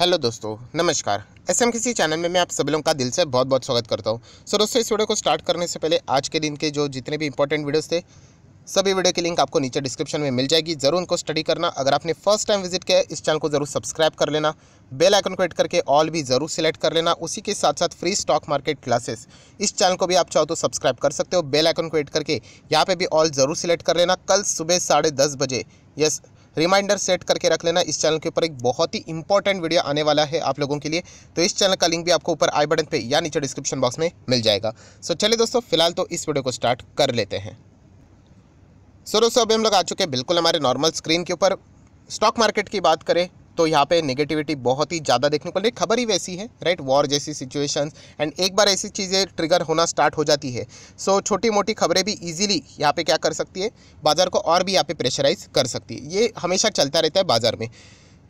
Hello दोस्तों नमस्कार S M किसी चैनल में मैं आप सभी लोगों का दिल से बहुत बहुत स्वागत करता हूँ सो दोस्तों इस वीडियो को स्टार्ट करने से पहले आज के दिन के जो जितने भी इंपॉर्टेंट वीडियोस थे सभी वीडियो की लिंक आपको नीचे डिस्क्रिप्शन में मिल जाएगी जरूर उनको स्टडी करना अगर आपने फर्स्ट टाइम विजिट किया इस चैनल को जरूर सब्सक्राइब कर लेना बेल आइकन को एड करके ऑल भी जरूर सिलेक्ट कर लेना उसी के साथ साथ फ्री स्टॉक मार्केट क्लासेस इस चैनल को भी आप चाहो तो सब्सक्राइब कर सकते हो बेल आइकन को एड करके यहाँ पे भी ऑल जरूर सिलेक्ट कर लेना कल सुबह साढ़े बजे यस रिमाइंडर सेट करके रख लेना इस चैनल के ऊपर एक बहुत ही इंपॉर्टेंट वीडियो आने वाला है आप लोगों के लिए तो इस चैनल का लिंक भी आपको ऊपर आई बटन पर या नीचे डिस्क्रिप्शन बॉक्स में मिल जाएगा सो चलिए दोस्तों फिलहाल तो इस वीडियो को स्टार्ट कर लेते हैं सो दोस्तों अभी हम लोग आ चुके हैं बिल्कुल हमारे नॉर्मल स्क्रीन के ऊपर स्टॉक मार्केट की बात करें तो यहाँ पे नेगेटिविटी बहुत ही ज़्यादा देखने को मिले खबर ही वैसी है राइट वॉर जैसी सिचुएशंस एंड एक बार ऐसी चीज़ें ट्रिगर होना स्टार्ट हो जाती है सो so, छोटी मोटी खबरें भी ईजिली यहाँ पे क्या कर सकती है बाज़ार को और भी यहाँ पे प्रेशराइज कर सकती है ये हमेशा चलता रहता है बाज़ार में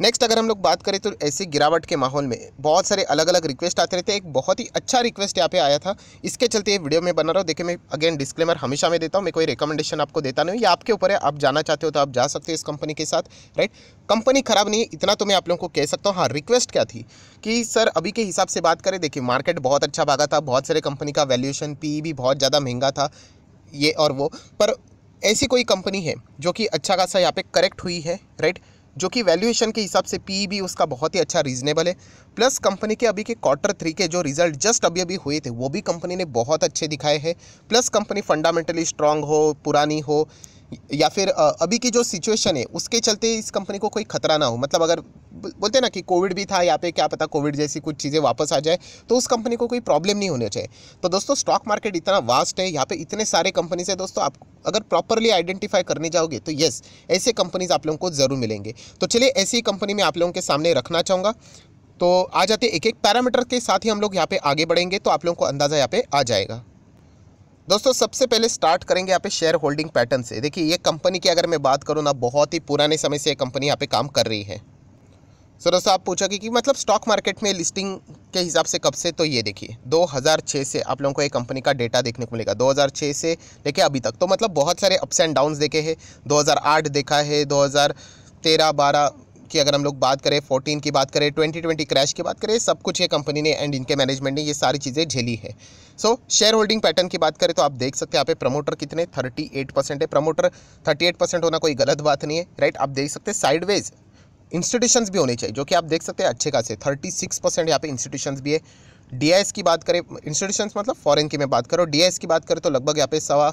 नेक्स्ट अगर हम लोग बात करें तो ऐसे गिरावट के माहौल में बहुत सारे अलग अलग रिक्वेस्ट आते रहते हैं एक बहुत ही अच्छा रिक्वेस्ट यहाँ पे आया था इसके चलते ये वीडियो में बना रहा हूँ देखिए मैं अगेन डिस्क्लेमर हमेशा मैं देता हूँ मैं कोई रिकमेंडेशन आपको देता नहीं या आपके ऊपर है आप जाना चाहते हो तो आप जा सकते हो इस कंपनी के साथ राइट कंपनी ख़राब नहीं है इतना तो मैं आप लोगों को कह सकता हूँ हाँ रिक्वेस्ट क्या थी कि सर अभी के हिसाब से बात करें देखिए मार्केट बहुत अच्छा भागा था बहुत सारे कंपनी का वैल्यूएशन पी e भी बहुत ज़्यादा महंगा था ये और वो पर ऐसी कोई कंपनी है जो कि अच्छा खासा यहाँ पे करेक्ट हुई है राइट right? जो कि वैल्यूएशन के हिसाब से पी e भी उसका बहुत ही अच्छा रीजनेबल है प्लस कंपनी के अभी के क्वार्टर थ्री के जो रिजल्ट जस्ट अभी अभी हुए थे वो भी कंपनी ने बहुत अच्छे दिखाए हैं प्लस कंपनी फंडामेंटली स्ट्रांग हो पुरानी हो या फिर अभी की जो सिचुएशन है उसके चलते इस कंपनी को कोई खतरा ना हो मतलब अगर बोलते ना कि कोविड भी था यहाँ पे क्या पता कोविड जैसी कुछ चीज़ें वापस आ जाए तो उस कंपनी को कोई प्रॉब्लम नहीं होने चाहिए तो दोस्तों स्टॉक मार्केट इतना वास्ट है यहाँ पे इतने सारे कंपनीज है दोस्तों आप अगर प्रॉपरली आइडेंटिफाई करने जाओगे तो येस ऐसे कंपनीज आप लोगों को ज़रूर मिलेंगे तो चलिए ऐसी कंपनी में आप लोगों के सामने रखना चाहूँगा तो आ जाते एक एक पैरामीटर के साथ ही हम लोग यहाँ पे आगे बढ़ेंगे तो आप लोगों को अंदाज़ा यहाँ पे आ जाएगा दोस्तों सबसे पहले स्टार्ट करेंगे यहाँ पे शेयर होल्डिंग पैटर्न से देखिए ये कंपनी की अगर मैं बात करूँ ना बहुत ही पुराने समय से ये कंपनी यहाँ पे काम कर रही है सो दोस्तों आप पूछोगे कि मतलब स्टॉक मार्केट में लिस्टिंग के हिसाब से कब से तो ये देखिए 2006 से आप लोगों को ये कंपनी का डेटा देखने को मिलेगा 2006 से लेके अभी तक तो मतलब बहुत सारे अप्स एंड डाउन्स देखे हैं 2008 देखा है 2013 12 की अगर हम लोग बात करें फोर्टीन की बात करें ट्वेंटी ट्वेंटी क्रैश की बात करें सब कुछ ये कंपनी ने एंड इनके मैनेजमेंट ने ये सारी चीज़ें झेली है सो शेयर होल्डिंग पैटर्न की बात करें तो आप देख सकते हैं यहाँ पे प्रमोटर कितने 38 परसेंट है प्रमोटर 38 परसेंट होना कोई गलत बात नहीं है राइट आप देख सकते हैं साइडवेज इंस्टीट्यूशन भी होने चाहिए जो कि आप देख सकते हैं अच्छे खासे सिक्स परसेंट यहाँ पे इंस्टीट्यूशन भी है डी की बात करें इंस्टीट्यूशन मतलब फॉरन की मैं बात करूँ डी की बात करें तो लगभग यहाँ पे सवा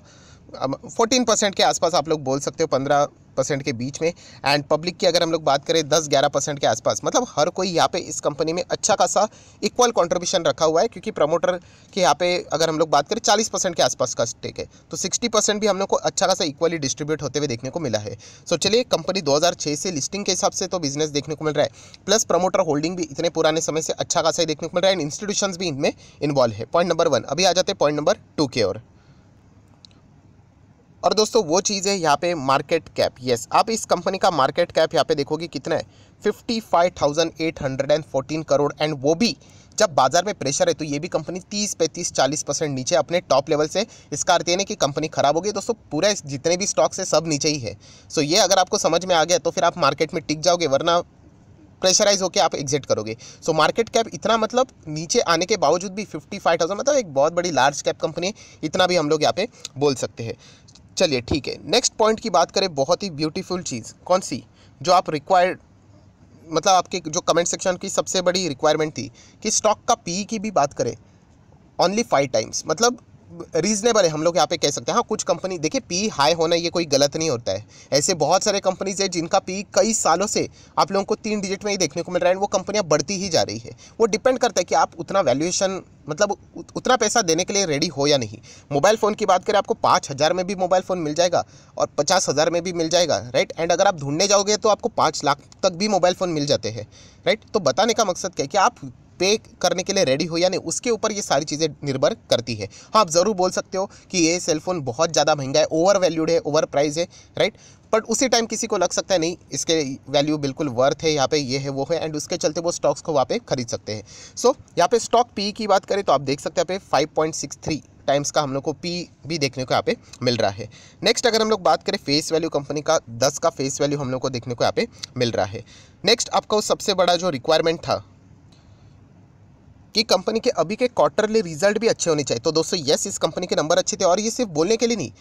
फोर्टीन परसेंट के आसपास आप लोग बोल सकते हो पंद्रह परसेंट के बीच में एंड पब्लिक की अगर हम लोग बात करें दस ग्यारह परसेंट के आसपास मतलब हर कोई यहाँ पे इस कंपनी में अच्छा खासा इक्वल कंट्रीब्यूशन रखा हुआ है क्योंकि प्रमोटर के यहाँ पे अगर हम लोग बात करें चालीस परसेंट के आसपास का स्टेक है तो सिक्सटी परसेंट भी हम लोग को अच्छा खासा इक्वली डिस्ट्रीब्यूट होते हुए देखने को मिला है सो चलिए कंपनी दो से लिस्टिंग के हिसाब से तो बिजनेस देखने को मिल रहा है प्लस प्रमोटर होल्डिंग भी इतने पुराने समय से अच्छा खासा ही देखने को मिल रहा है एंड इंस्टीट्यूशन भी इनमें इन्वॉल्व है पॉइंट नंबर वन अभी आ जाते हैं पॉइंट नंबर टू के और और दोस्तों वो चीज़ है यहाँ पे मार्केट कैप यस आप इस कंपनी का मार्केट कैप यहाँ पे देखोगे कितना है fifty five thousand eight hundred and fourteen crore and वो भी जब बाजार में प्रेशर है तो ये भी कंपनी 30 पैंतीस चालीस परसेंट नीचे अपने टॉप लेवल से इसका अर्थ ये नहीं कि कंपनी खराब हो गई दोस्तों पूरा जितने भी स्टॉक्स है सब नीचे ही है सो ये अगर आपको समझ में आ गया तो फिर आप मार्केट में टिक जाओगे वरना प्रेशराइज होकर आप एग्जिट करोगे सो मार्केट कैप इतना मतलब नीचे आने के बावजूद भी फिफ्टी फाइव थाउजेंड मतलब एक बहुत बड़ी लार्ज कैप कंपनी है इतना भी हम लोग यहाँ पे बोल सकते हैं चलिए ठीक है नेक्स्ट पॉइंट की बात करें बहुत ही ब्यूटीफुल चीज़ कौन सी जो आप रिक्वायर्ड मतलब आपके जो कमेंट सेक्शन की सबसे बड़ी रिक्वायरमेंट थी कि स्टॉक का पी की भी बात करें ओनली फाइव टाइम्स मतलब रीज़नेबल है हम लोग यहाँ पे कह सकते हैं हाँ कुछ कंपनी देखिए पी हाई होना ये कोई गलत नहीं होता है ऐसे बहुत सारे कंपनीज है जिनका पी कई सालों से आप लोगों को तीन डिजिट में ही देखने को मिल रहा है वो कंपनियाँ बढ़ती ही जा रही है वो डिपेंड करता है कि आप उतना वैल्यूएशन मतलब उतना पैसा देने के लिए रेडी हो या नहीं मोबाइल फ़ोन की बात करें आपको पाँच हज़ार में भी मोबाइल फ़ोन मिल जाएगा और पचास हज़ार में भी मिल जाएगा राइट एंड अगर आप ढूंढने जाओगे तो आपको पाँच लाख तक भी मोबाइल फ़ोन मिल जाते हैं राइट तो बताने का मकसद क्या है कि आप पे करने के लिए रेडी हो या नहीं उसके ऊपर ये सारी चीज़ें निर्भर करती है हाँ आप ज़रूर बोल सकते हो कि ये सेलफोन बहुत ज़्यादा महंगा है ओवर वैल्यूड है ओवर प्राइज है राइट बट उसी टाइम किसी को लग सकता है नहीं इसके वैल्यू बिल्कुल वर्थ है यहाँ पे ये है वो है एंड उसके चलते वो स्टॉक्स को वहाँ पे खरीद सकते हैं सो so, यहाँ पे स्टॉक पी की बात करें तो आप देख सकते हैं यहाँ पे five point six three times का हम लोग को पी भी देखने को यहाँ पे मिल रहा है नेक्स्ट अगर हम लोग बात करें फेस वैल्यू कंपनी का दस का फेस वैल्यू हम लोग को देखने को यहाँ पे मिल रहा है नेक्स्ट आपका सबसे बड़ा जो रिक्वायरमेंट था कि कंपनी के अभी के क्वार्टरली रिजल्ट भी अच्छे होने चाहिए तो दोस्तों येस इस कंपनी के नंबर अच्छे थे और ये सिर्फ बोलने के लिए नहीं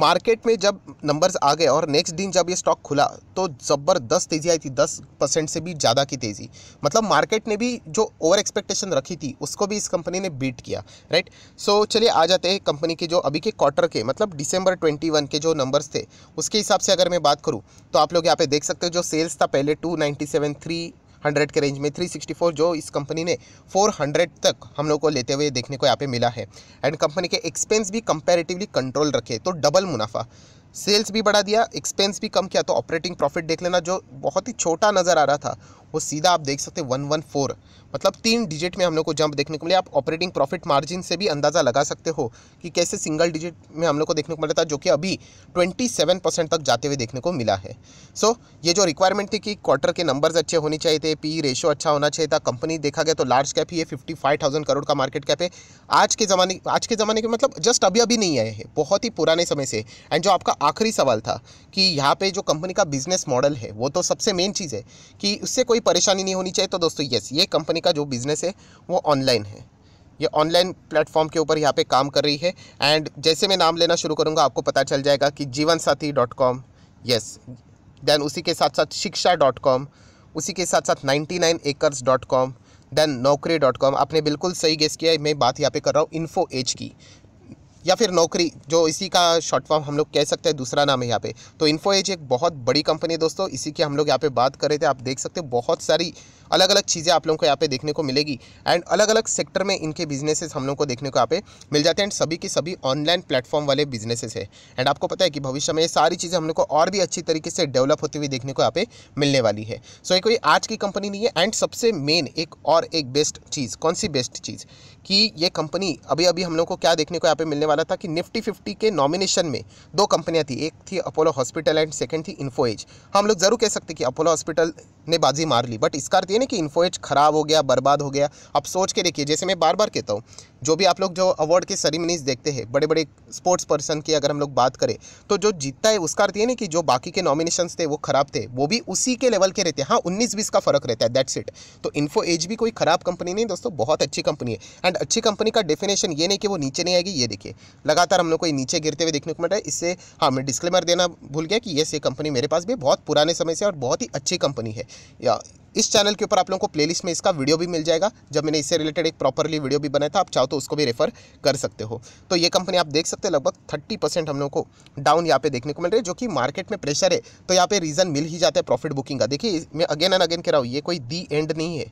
मार्केट में जब नंबर्स आ गए और नेक्स्ट दिन जब ये स्टॉक खुला तो ज़बरदस्त तेज़ी आई थी दस परसेंट से भी ज़्यादा की तेज़ी मतलब मार्केट ने भी जो ओवर एक्सपेक्टेशन रखी थी उसको भी इस कंपनी ने बीट किया राइट सो so, चलिए आ जाते हैं कंपनी के जो अभी के क्वार्टर के मतलब दिसंबर 21 के जो नंबर्स थे उसके हिसाब से अगर मैं बात करूँ तो आप लोग यहाँ पे देख सकते हो जो सेल्स था पहले two ninety seven three hundred के रेंज में थ्री सिक्सटी फोर जो इस कंपनी ने फोर हंड्रेड तक हम लोग को लेते हुए देखने को यहाँ पे मिला है एंड कंपनी के एक्सपेंस भी कंपेरेटिवली कंट्रोल रखे तो डबल मुनाफा सेल्स भी बढ़ा दिया एक्सपेंस भी कम किया तो ऑपरेटिंग प्रॉफिट देख लेना जो बहुत ही छोटा नज़र आ रहा था वो सीधा आप देख सकते हैं वन वन फोर मतलब तीन डिजिट में हम लोग को जंप देखने को मिले आप ऑपरेटिंग प्रॉफिट मार्जिन से भी अंदाज़ा लगा सकते हो कि कैसे सिंगल डिजिट में हम लोग को देखने को मिला था जो कि अभी 27 परसेंट तक जाते हुए देखने को मिला है सो so, ये जो रिक्वायरमेंट थी कि क्वार्टर के नंबर्स अच्छे होने चाहिए थे पी रेशो e अच्छा होना चाहिए था कंपनी देखा गया तो लार्ज कैप ही है फिफ्टी करोड़ का मार्केट कैप है आज के ज़माने आज के ज़माने के मतलब जस्ट अभी अभी नहीं आए हैं बहुत ही पुराने समय से एंड जो आपका आखिरी सवाल था कि यहाँ पर जो कंपनी का बिजनेस मॉडल है वो तो सबसे मेन चीज़ है कि उससे कोई कोई परेशानी नहीं होनी चाहिए तो दोस्तों यस ये कंपनी का जो बिज़नेस है वो ऑनलाइन है ये ऑनलाइन प्लेटफॉर्म के ऊपर यहाँ पे काम कर रही है एंड जैसे मैं नाम लेना शुरू करूँगा आपको पता चल जाएगा कि जीवन साथी डॉट कॉम यस देन उसी के साथ साथ शिक्षा डॉट कॉम उसी के साथ साथ ninety nine acres dot com then Naukri dot com आपने बिल्कुल सही गेस किया है मैं बात यहाँ पे कर रहा हूँ इन्फो एज की या फिर नौकरी जो इसी का शॉर्ट फॉर्म हम लोग कह सकते हैं दूसरा नाम है यहाँ पे तो इन्फो एज एक बहुत बड़ी कंपनी है दोस्तों इसी की हम लोग यहाँ पे बात कर रहे थे आप देख सकते हैं बहुत सारी अलग अलग चीज़ें आप लोगों को यहाँ पे देखने को मिलेगी एंड अलग अलग सेक्टर में इनके बिजनेसेस हम लोग को देखने को यहाँ पे मिल जाते हैं एंड सभी के सभी ऑनलाइन प्लेटफॉर्म वाले बिजनेसेस है एंड आपको पता है कि भविष्य में ये सारी चीज़ें हम लोग को और भी अच्छी तरीके से डेवलप होती हुई देखने को यहाँ पे मिलने वाली है सो so, ये कोई आज की कंपनी नहीं है एंड सबसे मेन एक और एक बेस्ट चीज़ कौन सी बेस्ट चीज़ कि ये कंपनी अभी अभी हम लोग को क्या देखने को यहाँ पे मिलने वाला वाला था कि निफ्टी फिफ्टी के नॉमिनेशन में दो कंपनियाँ थी एक थी अपोलो हॉस्पिटल एंड सेकेंड थी इन्फोएज हम लोग ज़रूर कह सकते कि अपोलो हॉस्पिटल ने बाजी मार ली बट इसका अर्थ ये नहीं कि इन्फोएज खराब हो गया बर्बाद हो गया आप सोच के देखिए जैसे मैं बार बार कहता हूँ जो भी आप लोग जो अवार्ड के सेरेमनीज देखते हैं बड़े बड़े स्पोर्ट्स पर्सन की अगर हम लोग बात करें तो जो जीतता है उसका अर्थ ये नहीं कि जो बाकी के नॉमिनेशन थे वो खराब थे वो भी उसी के लेवल के रहते हैं हाँ उन्नीस बीस का फर्क रहता है दैट्स इट तो इन्फो एज भी कोई खराब कंपनी नहीं दोस्तों बहुत अच्छी कंपनी है एंड अच्छी कंपनी का डेफिनेशन ये नहीं कि वो नीचे नहीं आएगी ये देखिए लगातार हम लोग को ये नीचे गिरते हुए देखने को मिल रहा है इससे हाँ मैं डिस्क्लेमर देना भूल गया कि ये ये कंपनी मेरे पास भी बहुत पुराने समय से और बहुत ही अच्छी कंपनी है या इस चैनल के ऊपर आप लोगों को प्लेलिस्ट में इसका वीडियो भी मिल जाएगा जब मैंने इससे रिलेटेड एक प्रॉपरली वीडियो भी बनाया था आप चाहो तो उसको भी रेफर कर सकते हो तो ये कंपनी आप देख सकते हैं लगभग थर्टी परसेंट हम लोग को डाउन यहाँ पे देखने को मिल रहा है जो कि मार्केट में प्रेशर है तो यहाँ पे रीज़न मिल ही जाता है प्रॉफिट बुकिंग का देखिए मैं अगेन एंड अगेन कह रहा हूँ ये कोई दी एंड नहीं है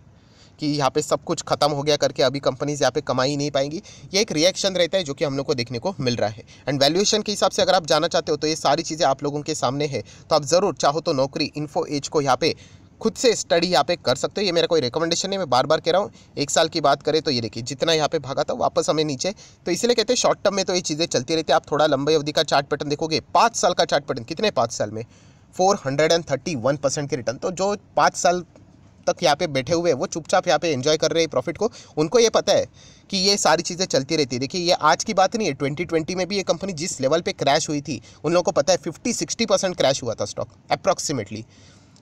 कि यहाँ पे सब कुछ खत्म हो गया करके अभी कंपनीज यहाँ पे कमा ही नहीं पाएंगी ये एक रिएक्शन रहता है जो कि हम लोग को देखने को मिल रहा है एंड वैल्यूएशन के हिसाब से अगर आप जाना चाहते हो तो ये सारी चीज़ें आप लोगों के सामने है तो आप ज़रूर चाहो तो नौकरी इन्फो एज को यहाँ पे खुद से स्टडी यहाँ पे कर सकते हो ये मेरा कोई रिकमेंडेशन नहीं मैं बार बार कह रहा हूँ एक साल की बात करें तो ये देखिए जितना यहाँ पे भागा था वापस हमें नीचे तो इसलिए कहते हैं शॉर्ट टर्म में तो ये चीज़ें चलती रहती है आप थोड़ा लंबे अवधि का चार्ट पैटर्न देखोगे पाँच साल का चार्ट पैटर्न कितने पाँच साल में four hundred and thirty one percent के रिटर्न तो जो पाँच साल तक यहाँ पे बैठे हुए वो चुपचाप यहाँ पे एंजॉय कर रहे हैं प्रॉफिट को उनको ये पता है कि ये सारी चीज़ें चलती रहती है देखिए ये आज की बात नहीं है ट्वेंटी ट्वेंटी में भी ये कंपनी जिस लेवल पे क्रैश हुई थी उन लोगों को पता है फिफ्टी सिक्सटी परसेंट क्रैश हुआ था स्टॉक अप्रॉक्सीमेटली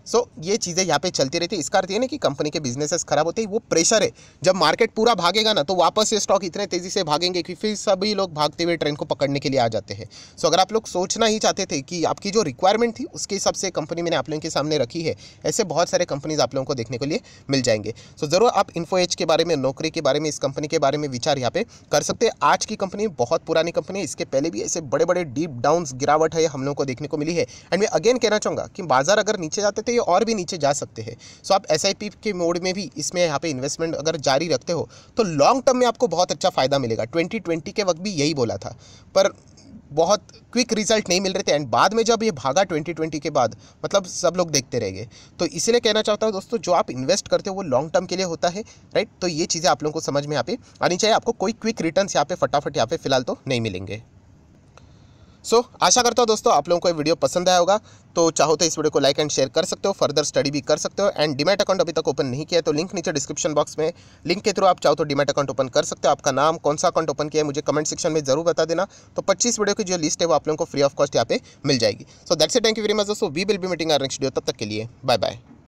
सो so, ये चीज़ें यहाँ पे चलती रहती है इसका अर्थ ये ना कि कंपनी के बिजनेसेस खराब होते हैं वो प्रेशर है जब मार्केट पूरा भागेगा ना तो वापस ये स्टॉक इतने तेज़ी से भागेंगे कि फिर सभी लोग भागते हुए ट्रेंड को पकड़ने के लिए आ जाते हैं सो so, अगर आप लोग सोचना ही चाहते थे कि आपकी जो रिक्वायरमेंट थी उसके हिसाब से कंपनी मैंने आप लोगों के सामने रखी है ऐसे बहुत सारे कंपनीज आप लोगों को देखने के लिए मिल जाएंगे सो so, ज़रूर आप इन्फो एज के बारे में नौकरी के बारे में इस कंपनी के बारे में विचार यहाँ पे कर सकते हैं आज की कंपनी बहुत पुरानी कंपनी है इसके पहले भी ऐसे बड़े बड़े डीप डाउन गिरावट है हम लोगों को देखने को मिली है एंड मैं अगेन कहना चाहूँगा कि बाजार अगर नीचे जाते थे ये और भी नीचे जा सकते हैं सो आप एस के मोड में भी इसमें यहाँ पे इन्वेस्टमेंट अगर जारी रखते हो तो लॉन्ग टर्म में आपको बहुत अच्छा फ़ायदा मिलेगा 2020 के वक्त भी यही बोला था पर बहुत क्विक रिजल्ट नहीं मिल रहे थे एंड बाद में जब ये भागा 2020 के बाद मतलब सब लोग देखते रह गए तो इसलिए कहना चाहता हूँ दोस्तों जो आप इन्वेस्ट करते हो वो लॉन्ग टर्म के लिए होता है राइट तो ये चीज़ें आप लोगों को समझ में यहाँ पे आनी चाहिए आपको कोई क्विक रिटर्न यहाँ पे फटाफट यहाँ पे फिलहाल तो नहीं मिलेंगे सो so, आशा करता हूँ दोस्तों आप लोगों को ये वीडियो पसंद आया होगा तो चाहो तो इस वीडियो को लाइक एंड शेयर कर सकते हो फर्दर स्टडी भी कर सकते हो एंड डिमेट अकाउंट अभी तक ओपन नहीं किया है तो लिंक नीचे डिस्क्रिप्शन बॉक्स में लिंक के थ्रू आप चाहो तो डिमेट अकाउंट ओपन कर सकते हो आपका नाम कौन सा अकाउंट ओपन किया है मुझे कमेंट सेक्शन में जरूर बता देना तो पच्चीस वीडियो की जो लिस्ट है वो आप लोगों को फ्री ऑफ कॉस्ट यहाँ पे मिल जाएगी so that's a thank you very much दोस्तों we will be meeting our next video तब तक के लिए बाय बाय